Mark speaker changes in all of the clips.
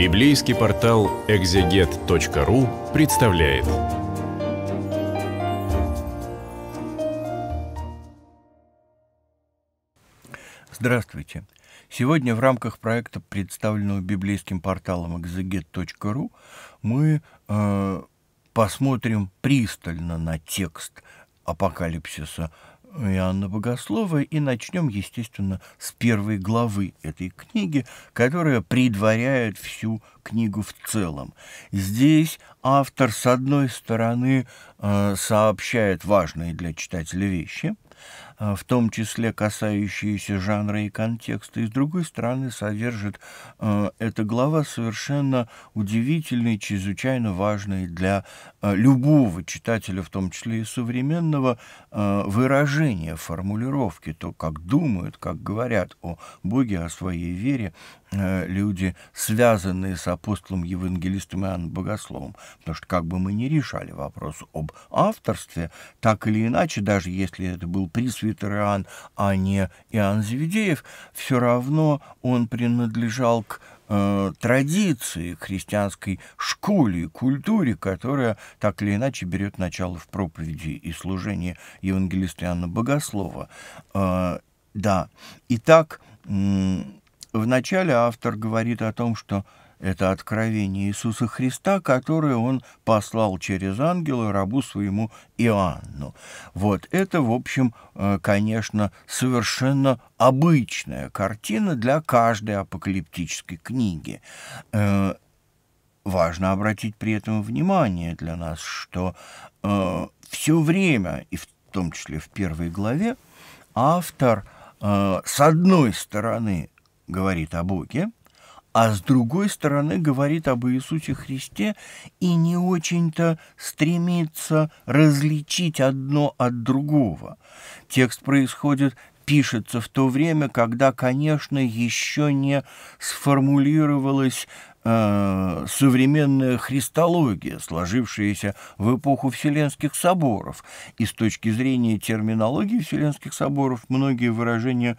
Speaker 1: Библейский портал экзегет.ру представляет. Здравствуйте! Сегодня в рамках проекта, представленного библейским порталом экзегет.ру, мы э, посмотрим пристально на текст апокалипсиса Иоанна Богослова, и начнем, естественно, с первой главы этой книги, которая предваряет всю книгу в целом. Здесь автор, с одной стороны, э, сообщает важные для читателя вещи – а, в том числе касающиеся жанра и контекста, и, с другой стороны, содержит а, эта глава совершенно удивительные, чрезвычайно важный для а, любого читателя, в том числе и современного, выражения, формулировки, то, как думают, как говорят о Боге, о своей вере, Э, люди, связанные с апостолом евангелистом Иоанном Богословом, потому что как бы мы ни решали вопрос об авторстве, так или иначе, даже если это был пресвитер Иоанн, а не Иоанн Зведеев, все равно он принадлежал к э, традиции христианской школе и культуре, которая так или иначе берет начало в проповеди и служении евангелиста Иоанна Богослова. Э, да, итак, Вначале автор говорит о том, что это откровение Иисуса Христа, которое он послал через ангела рабу своему Иоанну. Вот это, в общем, э, конечно, совершенно обычная картина для каждой апокалиптической книги. Э, важно обратить при этом внимание для нас, что э, все время, и в том числе в первой главе, автор с одной стороны говорит о Боге, а с другой стороны говорит об Иисусе Христе и не очень-то стремится различить одно от другого. Текст происходит пишется в то время, когда, конечно, еще не сформулировалась э, современная христология, сложившаяся в эпоху Вселенских соборов. И с точки зрения терминологии Вселенских соборов многие выражения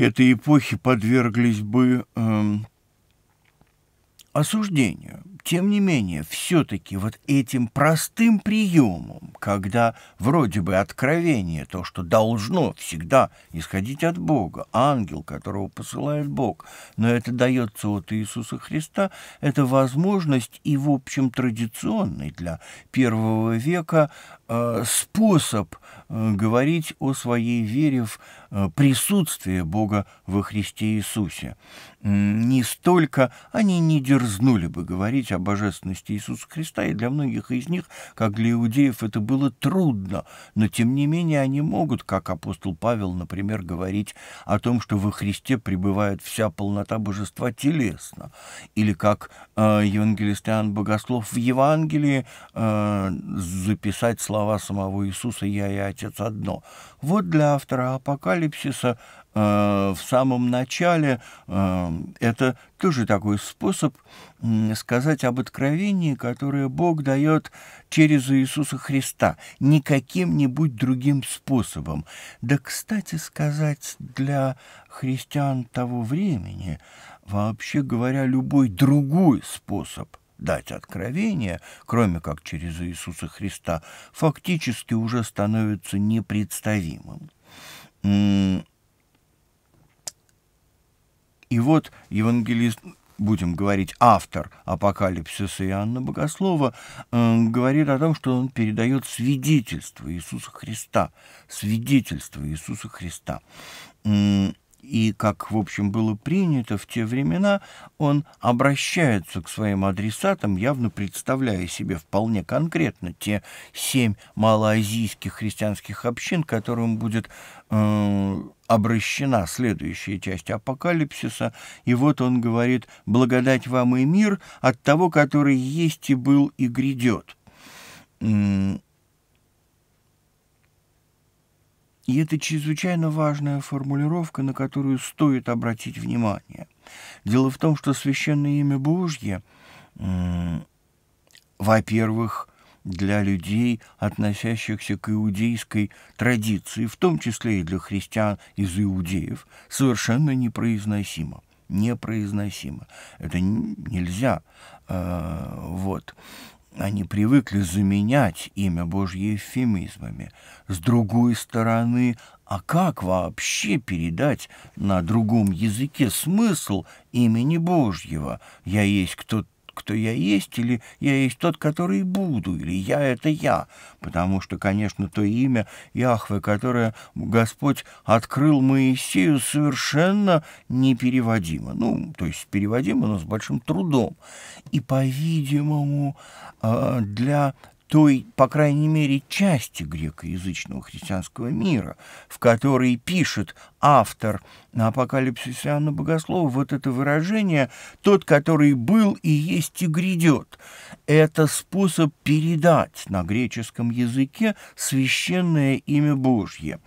Speaker 1: этой эпохи подверглись бы э, осуждению. Тем не менее, все-таки вот этим простым приемом, когда вроде бы откровение, то, что должно всегда исходить от Бога, ангел, которого посылает Бог, но это дается от Иисуса Христа, это возможность и, в общем, традиционный для первого века э, способ Э, говорить о своей вере в э, присутствие Бога во Христе Иисусе. Не столько они не дерзнули бы говорить о божественности Иисуса Христа, и для многих из них, как для иудеев, это было трудно, но тем не менее они могут, как апостол Павел, например, говорить о том, что во Христе пребывает вся полнота божества телесно, или как э, евангелист Иоанн Богослов в Евангелии э, записать слова самого Иисуса «Я и Отец» отец одно. Вот для автора апокалипсиса э, в самом начале э, это тоже такой способ сказать об откровении, которое Бог дает через Иисуса Христа, не каким-нибудь другим способом. Да, кстати сказать, для христиан того времени, вообще говоря, любой другой способ дать откровение, кроме как через Иисуса Христа, фактически уже становится непредставимым. И вот евангелист, будем говорить, автор апокалипсиса Иоанна Богослова, э, говорит о том, что он передает свидетельство Иисуса Христа, свидетельство Иисуса Христа и, как, в общем, было принято в те времена, он обращается к своим адресатам, явно представляя себе вполне конкретно те семь малоазийских христианских общин, которым будет э, обращена следующая часть апокалипсиса. И вот он говорит «благодать вам и мир от того, который есть и был и грядет». И это чрезвычайно важная формулировка, на которую стоит обратить внимание. Дело в том, что священное имя Божье, во-первых, для людей, относящихся к иудейской традиции, в том числе и для христиан из иудеев, совершенно непроизносимо. Непроизносимо. Это нельзя. Э, вот. Они привыкли заменять имя Божье эвфемизмами. С другой стороны, а как вообще передать на другом языке смысл имени Божьего? «Я есть кто кто я есть, или я есть тот, который буду, или я — это я, потому что, конечно, то имя Яхве, которое Господь открыл Моисею, совершенно непереводимо. Ну, то есть переводимо, но с большим трудом. И, по-видимому, а, для той, по крайней мере, части грекоязычного христианского мира, в которой пишет автор на апокалипсис Иоанна Богослова вот это выражение «тот, который был и есть и грядет». Это способ передать на греческом языке священное имя Божье.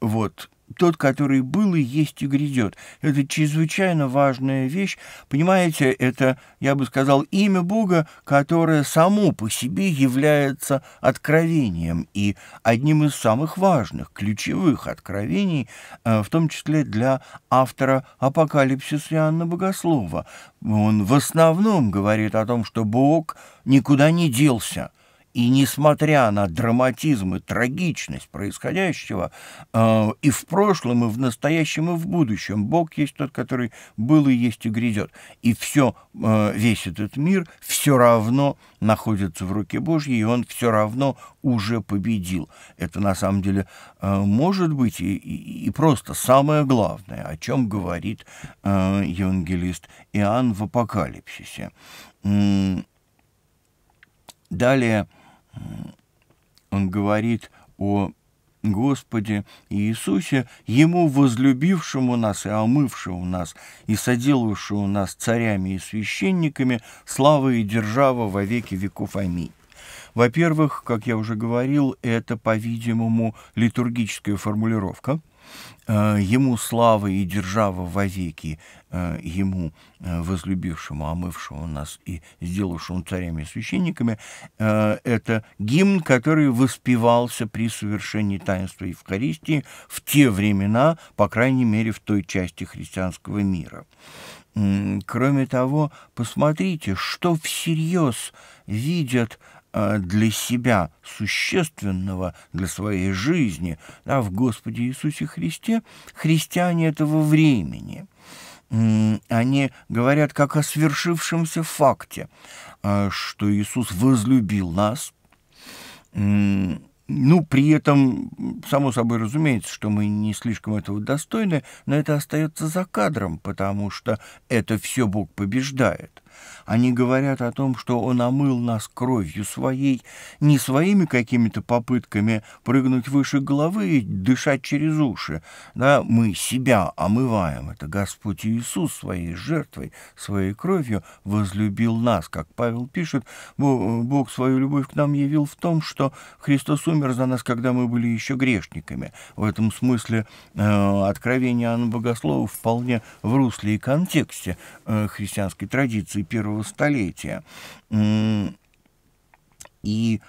Speaker 1: Вот тот, который был и есть и грядет. Это чрезвычайно важная вещь. Понимаете, это, я бы сказал, имя Бога, которое само по себе является откровением и одним из самых важных, ключевых откровений, э, в том числе для автора «Апокалипсиса» Иоанна Богослова. Он в основном говорит о том, что Бог никуда не делся – и несмотря на драматизм и трагичность происходящего, э, и в прошлом, и в настоящем, и в будущем, Бог есть тот, который был и есть и грядет. И все, э, весь этот мир все равно находится в руке Божьей, и он все равно уже победил. Это на самом деле э, может быть и, и, и просто самое главное, о чем говорит э, евангелист Иоанн в Апокалипсисе. Далее он говорит о Господе Иисусе, Ему возлюбившему нас и омывшему нас, и соделавшему нас царями и священниками, слава и держава во веки веков. Аминь. Во-первых, как я уже говорил, это, по-видимому, литургическая формулировка – Э, ему слава и держава вовеки, э, ему, э, возлюбившему, омывшему нас и сделавшему царями и священниками, это гимн, который воспевался при совершении таинства Евхаристии в те времена, по крайней мере, в той части христианского мира. Кроме того, посмотрите, что всерьез видят э, а, для себя существенного, для своей жизни, да, в Господе Иисусе Христе, христиане этого времени. Они говорят как о свершившемся факте, а, что Иисус возлюбил нас, ну, при этом, само собой разумеется, что мы не слишком этого достойны, но это остается за кадром, потому что это все Бог побеждает. Они говорят о том, что он омыл нас кровью своей, не своими какими-то попытками прыгнуть выше головы и дышать через уши. Да, мы себя омываем. Это Господь Иисус своей жертвой, своей кровью возлюбил нас. Как Павел пишет, Бог свою любовь к нам явил в том, что Христос умер за нас, когда мы были еще грешниками. В этом смысле э, откровение Анна Богослова вполне в русле и контексте э, христианской традиции первого столетия. И,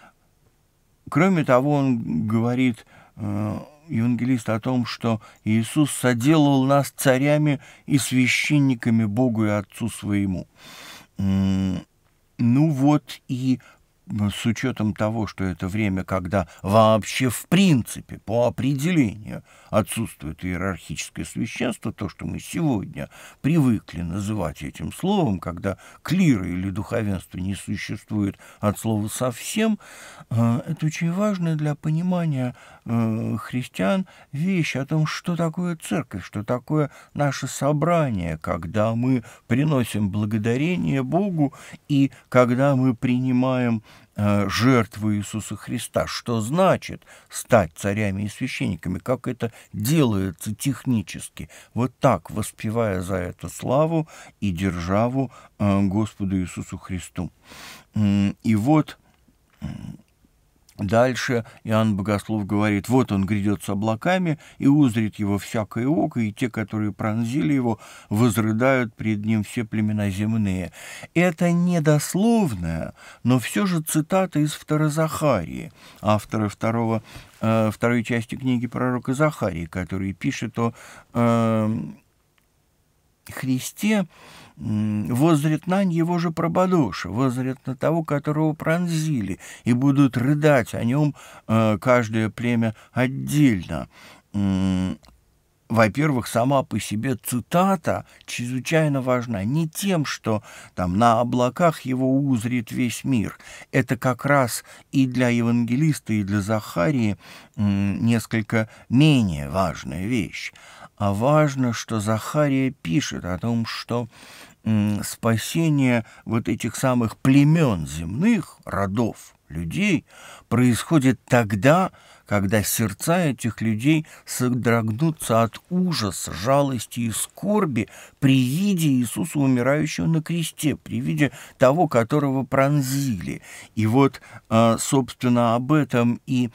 Speaker 1: кроме того, он говорит, э, евангелист, о том, что Иисус соделал нас царями и священниками Богу и Отцу своему. Ну вот и с учетом того, что это время, когда вообще в принципе, по определению, отсутствует иерархическое священство, то, что мы сегодня привыкли называть этим словом, когда клира или духовенство не существует от слова совсем, э, это очень важная для понимания э, христиан вещь о том, что такое церковь, что такое наше собрание, когда мы приносим благодарение Богу и когда мы принимаем Э, жертвы Иисуса Христа, что значит стать царями и священниками, как это делается технически, вот так, воспевая за это славу и державу э, Господу Иисусу Христу. И вот Дальше Иоанн Богослов говорит, вот он грядет с облаками, и узрит его всякое око, и те, которые пронзили его, возрыдают пред ним все племена земные. Это недословная, но все же цитата из Второзахарии, автора второго, э, второй части книги пророка Захарии, который пишет о... Э, Христе возрят на его же прабадоша, возрят на того, которого пронзили, и будут рыдать о нем э, каждое племя отдельно. Во-первых, сама по себе цитата чрезвычайно важна не тем, что там на облаках его узрит весь мир. Это как раз и для евангелиста, и для Захарии несколько менее важная вещь а важно, что Захария пишет о том, что спасение вот этих самых племен земных, родов, людей, происходит тогда, когда сердца этих людей содрогнутся от ужаса, жалости и скорби при виде Иисуса, умирающего на кресте, при виде того, которого пронзили. И вот, а, собственно, об этом и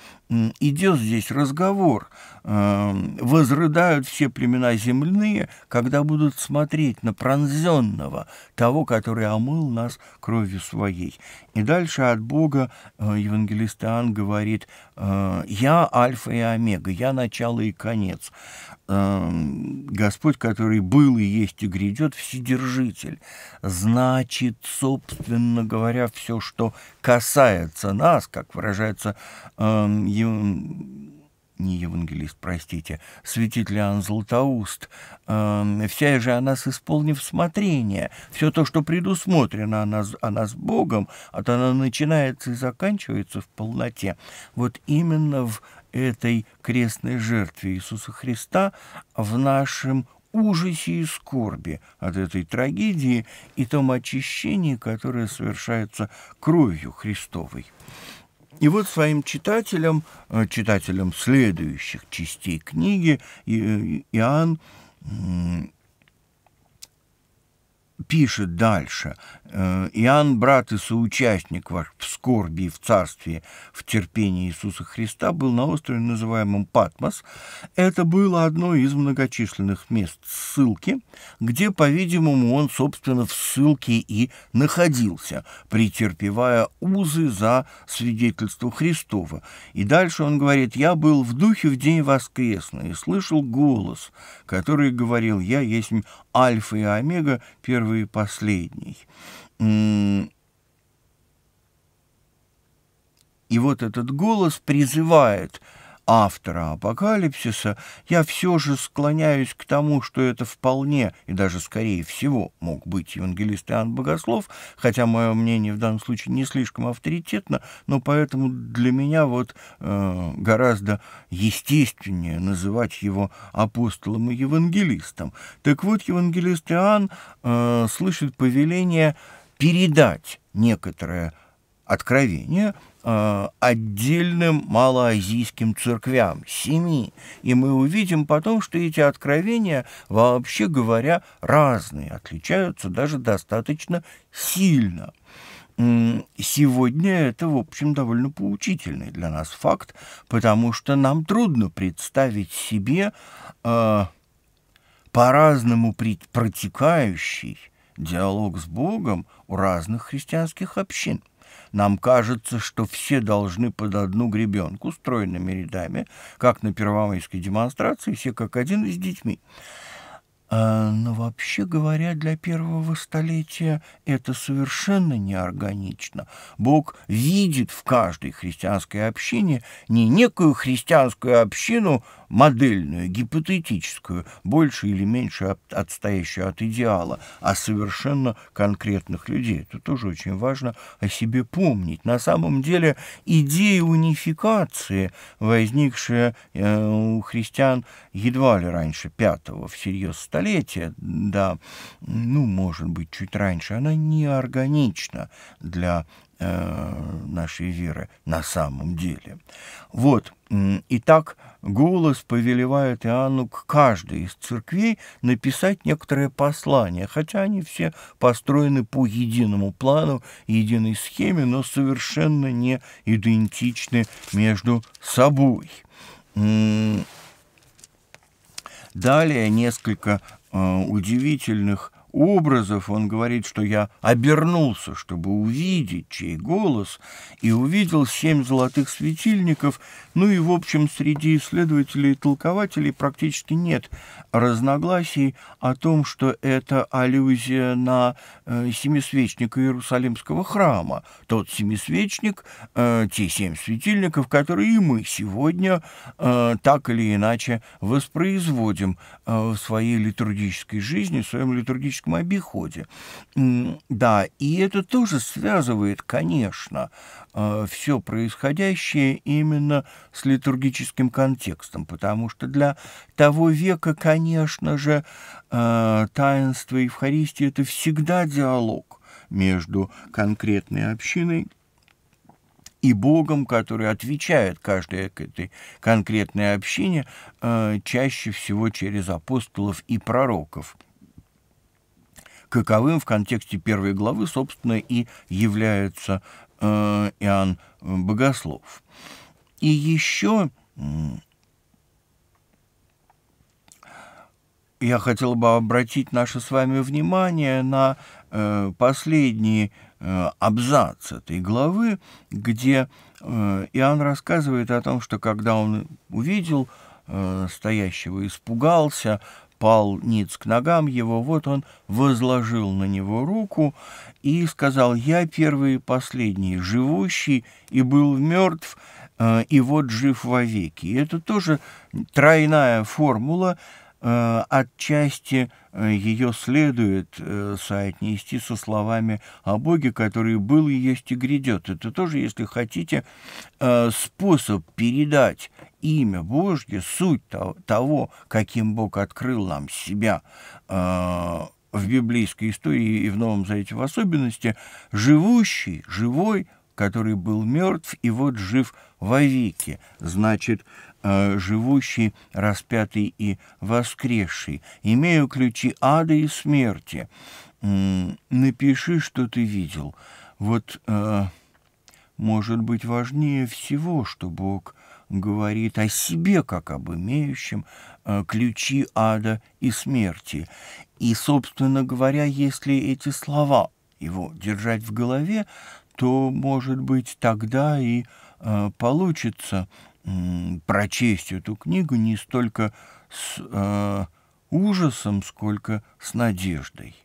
Speaker 1: идет здесь разговор. Э, возрыдают все племена земные, когда будут смотреть на пронзенного, того, который омыл нас кровью своей. И дальше от Бога э, евангелист Иоанн говорит, э, «Я альфа и омега, я начало и конец». Господь, который был и есть и грядет, Вседержитель. Значит, собственно говоря, все, что касается нас, как выражается Еван... не евангелист, простите, святитель Иоанн Златоуст, эм, «Вся же о нас исполнив смотрение, все то, что предусмотрено о нас, о нас Богом, от она начинается и заканчивается в полноте». Вот именно в этой крестной жертве Иисуса Христа в нашем ужасе и скорби от этой трагедии и том очищении, которое совершается кровью Христовой. И вот своим читателям, э, читателям следующих частей книги э, Иоанн пишет дальше. Э, «Иоанн, брат и соучастник ваш в скорби и в царстве, в терпении Иисуса Христа, был на острове, называемом Патмос. Это было одно из многочисленных мест ссылки, где, по-видимому, он, собственно, в ссылке и находился, претерпевая узы за свидетельство Христова. И дальше он говорит, «Я был в духе в день воскресный и слышал голос, который говорил, я есть Альфа и Омега, первый первый и последний. И вот этот голос призывает – автора апокалипсиса, я все же склоняюсь к тому, что это вполне и даже скорее всего мог быть евангелист Иоанн Богослов, хотя мое мнение в данном случае не слишком авторитетно, но поэтому для меня вот э, гораздо естественнее называть его апостолом и евангелистом. Так вот, евангелист Иоанн э, слышит повеление передать некоторое откровения а, отдельным малоазийским церквям, семи. И мы увидим потом, что эти откровения, вообще говоря, разные, отличаются даже достаточно сильно. Сегодня это, в общем, довольно поучительный для нас факт, потому что нам трудно представить себе э, по-разному протекающий диалог с Богом у разных христианских общин. Нам кажется, что все должны под одну гребенку, стройными рядами, как на первомайской демонстрации, все как один с детьми. А, но вообще говоря, для первого столетия это совершенно неорганично. Бог видит в каждой христианской общине не некую христианскую общину модельную, гипотетическую, больше или меньше отстоящую от идеала, а совершенно конкретных людей. Это тоже очень важно о себе помнить. На самом деле идея унификации, возникшая э, у христиан едва ли раньше пятого всерьез столетия, да, ну, может быть, чуть раньше, она не органична для Э, нашей веры на самом деле. Вот, и так голос повелевает Иоанну к каждой из церквей написать некоторое послание, хотя они все построены по единому плану, единой схеме, но совершенно не идентичны между собой. Далее несколько э, удивительных образов, он говорит, что я обернулся, чтобы увидеть, чей голос, и увидел семь золотых светильников, ну и, в общем, среди исследователей и толкователей практически нет разногласий о том, что это аллюзия на э, семисвечника Иерусалимского храма, тот семисвечник, э, те семь светильников, которые и мы сегодня э, так или иначе воспроизводим э, в своей литургической жизни, в своем литургическом политическом обиходе. Да, и это тоже связывает, конечно, э, все происходящее именно с литургическим контекстом, потому что для того века, конечно же, э, таинство Евхаристии – это всегда диалог между конкретной общиной и Богом, который отвечает каждой к этой конкретной общине, э, чаще всего через апостолов и пророков – каковым в контексте первой главы, собственно, и является э, Иоанн э, Богослов. И еще я хотел бы обратить наше с вами внимание на э, последний э, абзац этой главы, где Иоанн рассказывает о том, что когда он увидел стоящего, испугался, пал ниц к ногам его, вот он возложил на него руку и сказал, «Я первый и последний, живущий и был мертв, э, и вот жив вовеки». И это тоже тройная формула, э, отчасти э, ее следует соотнести со словами о Боге, который был и есть и грядет. Это тоже, если хотите, способ передать имя Божье, суть того, каким Бог открыл нам себя э, в библейской истории и в Новом Завете в особенности, живущий, живой, который был мертв и вот жив во веки. значит, э, живущий, распятый и воскресший, имею ключи ада и смерти. Напиши, что ты видел. Вот, э, может быть, важнее всего, что Бог – говорит о себе как об имеющем э, ключи ада и смерти. И, собственно говоря, если эти слова его держать в голове, то, может быть, тогда и э, получится прочесть эту книгу не столько с э, ужасом, сколько с надеждой.